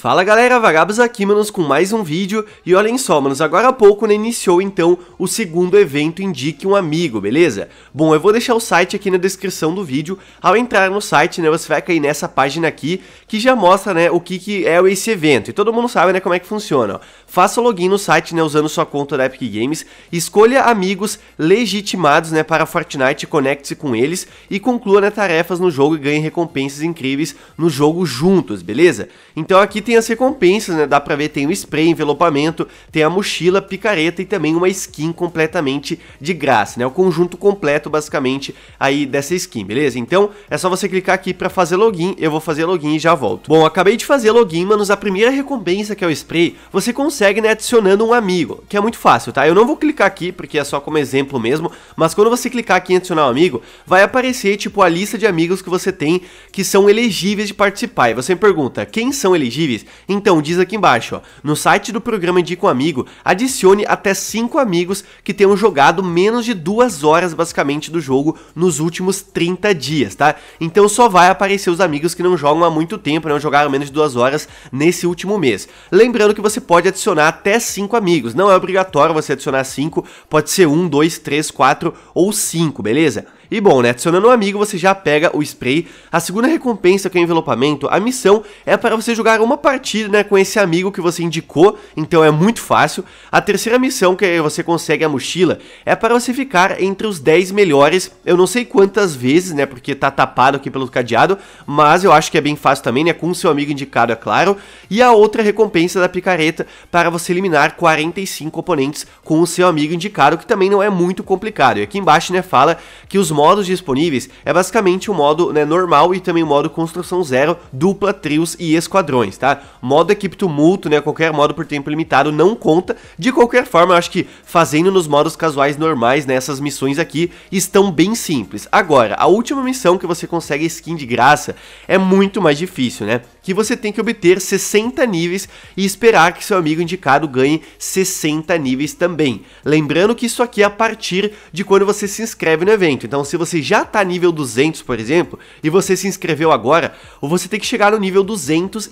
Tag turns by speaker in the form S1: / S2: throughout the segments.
S1: Fala galera, Vagabos aqui, manos, com mais um vídeo, e olhem só, manos, agora há pouco, né, iniciou então o segundo evento Indique um Amigo, beleza? Bom, eu vou deixar o site aqui na descrição do vídeo, ao entrar no site, né, você vai cair nessa página aqui, que já mostra, né, o que que é esse evento, e todo mundo sabe, né, como é que funciona, ó. Faça o login no site, né, usando sua conta da Epic Games, escolha amigos legitimados, né, para Fortnite, conecte-se com eles, e conclua, né, tarefas no jogo e ganhe recompensas incríveis no jogo juntos, beleza? Então aqui tem tem as recompensas, né? Dá pra ver, tem o spray, envelopamento, tem a mochila, picareta e também uma skin completamente de graça, né? O conjunto completo, basicamente, aí dessa skin, beleza? Então, é só você clicar aqui pra fazer login, eu vou fazer login e já volto. Bom, acabei de fazer login, manos, a primeira recompensa, que é o spray, você consegue, né, adicionando um amigo, que é muito fácil, tá? Eu não vou clicar aqui, porque é só como exemplo mesmo, mas quando você clicar aqui em adicionar um amigo, vai aparecer, tipo, a lista de amigos que você tem que são elegíveis de participar. E você me pergunta, quem são elegíveis? vocês. Então, diz aqui embaixo, ó, no site do programa Indica um Amigo, adicione até 5 amigos que tenham jogado menos de 2 horas basicamente do jogo nos últimos 30 dias, tá? Então só vai aparecer os amigos que não jogam há muito tempo, não jogaram menos de 2 horas nesse último mês. Lembrando que você pode adicionar até 5 amigos, não é obrigatório você adicionar 5, pode ser 1, 2, 3, 4 ou 5, beleza? E bom, né, adicionando um amigo você já pega o spray. A segunda recompensa que é o envelopamento, a missão é para você jogar uma partida compartilhe né, com esse amigo que você indicou, então é muito fácil. A terceira missão que você consegue a mochila é para você ficar entre os 10 melhores, eu não sei quantas vezes, né, porque tá tapado aqui pelo cadeado, mas eu acho que é bem fácil também, né, com seu amigo indicado, é claro. E a outra recompensa da picareta para você eliminar 45 oponentes com o seu amigo indicado, que também não é muito complicado. E aqui embaixo, né, fala que os modos disponíveis é basicamente o modo, né, normal e também o modo construção zero, dupla, trios e esquadrões, tá? Modo equipe tumulto, né? Qualquer modo por tempo limitado não conta. De qualquer forma, eu acho que fazendo nos modos casuais normais, né? Essas missões aqui estão bem simples. Agora, a última missão que você consegue é skin de graça é muito mais difícil, né? Que você tem que obter 60 níveis e esperar que seu amigo indicado ganhe 60 níveis também. Lembrando que isso aqui é a partir de quando você se inscreve no evento. Então, se você já tá nível 200, por exemplo, e você se inscreveu agora, você tem que chegar no nível 260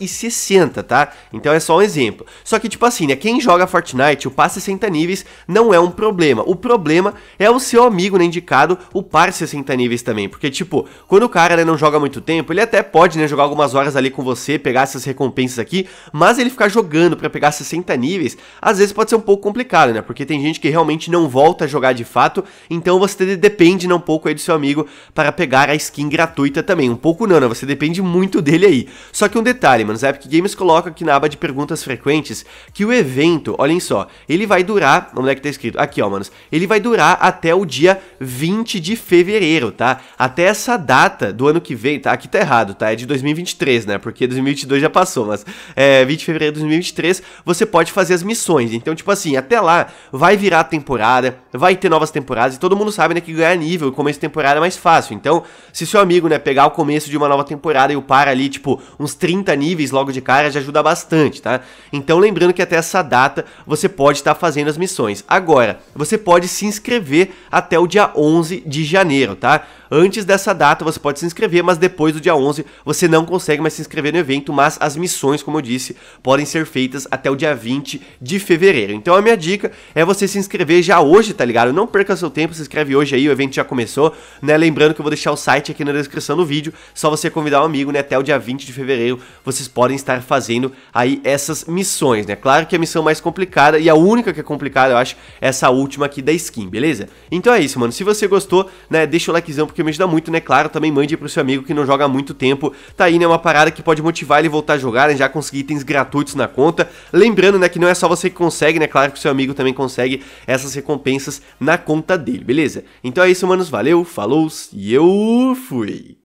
S1: 60, tá? Então é só um exemplo. Só que, tipo assim, né? Quem joga Fortnite, o par 60 níveis não é um problema. O problema é o seu amigo, né, indicado, o par 60 níveis também. Porque, tipo, quando o cara né, não joga muito tempo, ele até pode, né, jogar algumas horas ali com você, pegar essas recompensas aqui, mas ele ficar jogando para pegar 60 níveis, às vezes pode ser um pouco complicado, né? Porque tem gente que realmente não volta a jogar de fato, então você depende né, um pouco aí do seu amigo para pegar a skin gratuita também. Um pouco não, né? Você depende muito dele aí. Só que um detalhe, mano, a Games Games coloca aqui na aba de perguntas frequentes que o evento, olhem só, ele vai durar, onde é que tá escrito? Aqui, ó, manos. Ele vai durar até o dia 20 de fevereiro, tá? Até essa data do ano que vem, tá? Aqui tá errado, tá? É de 2023, né? Porque 2022 já passou, mas é 20 de fevereiro de 2023 você pode fazer as missões. Então, tipo assim, até lá vai virar temporada, vai ter novas temporadas e todo mundo sabe, né, que ganhar nível, começo de temporada é mais fácil. Então, se seu amigo, né, pegar o começo de uma nova temporada e o para ali, tipo, uns 30 níveis logo de cara já ajuda bastante, tá? Então lembrando que até essa data você pode estar tá fazendo as missões. Agora, você pode se inscrever até o dia 11 de janeiro, tá? Antes dessa data você pode se inscrever, mas depois do dia 11 você não consegue mais se inscrever no evento, mas as missões, como eu disse, podem ser feitas até o dia 20 de fevereiro. Então a minha dica é você se inscrever já hoje, tá ligado? Não perca seu tempo, se inscreve hoje aí, o evento já começou, né? Lembrando que eu vou deixar o site aqui na descrição do vídeo, só você convidar um amigo, né? Até o dia 20 de fevereiro vocês podem estar fazendo aí essas missões, né? Claro que é a missão mais complicada e a única que é complicada, eu acho, é essa última aqui da skin, beleza? Então é isso, mano. Se você gostou, né, deixa o likezão porque porque me ajuda muito, né? Claro, também mande pro seu amigo que não joga há muito tempo. Tá aí, né? Uma parada que pode motivar ele voltar a jogar, né? Já conseguir itens gratuitos na conta. Lembrando, né? Que não é só você que consegue, né? Claro que o seu amigo também consegue essas recompensas na conta dele, beleza? Então é isso, manos. Valeu, falou e eu fui!